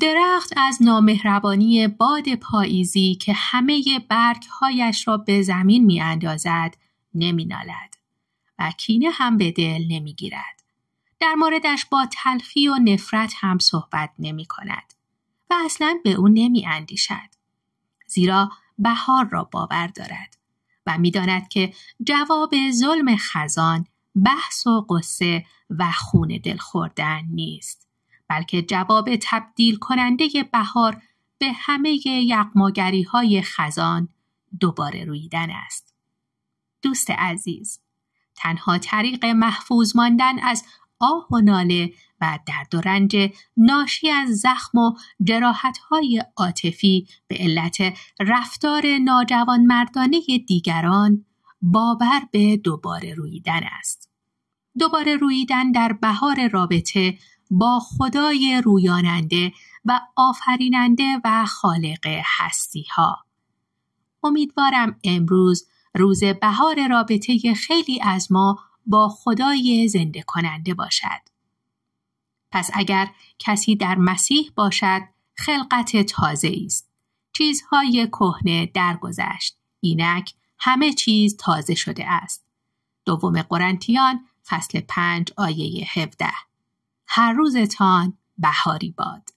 درخت از نامهربانی باد پاییزی که همه برگهایش را به زمین نمی نالد و کینه هم به دل گیرد. در موردش با تلخی و نفرت هم صحبت نمی کند و اصلا به او نمی اندیشد. زیرا بهار را باور دارد و داند که جواب ظلم خزان بحث و قصه و خون دل خوردن نیست. بلکه جواب تبدیل کننده بهار به همه یقماگری های خزان دوباره رویدن است. دوست عزیز، تنها طریق محفوظ ماندن از آه و ناله و درد و رنج ناشی از زخم و جراحت های عاطفی به علت رفتار مردانه دیگران باور به دوباره رویدن است. دوباره رویدن در بهار رابطه با خدای رویاننده و آفریننده و خالق هستی ها. امیدوارم امروز روز بهار رابطه خیلی از ما با خدای زنده کننده باشد. پس اگر کسی در مسیح باشد خلقت تازه است. چیزهای کهنه درگذشت. اینک همه چیز تازه شده است. دوم قرنتیان فصل 5 آیه 17 هر روزتان بهاری باد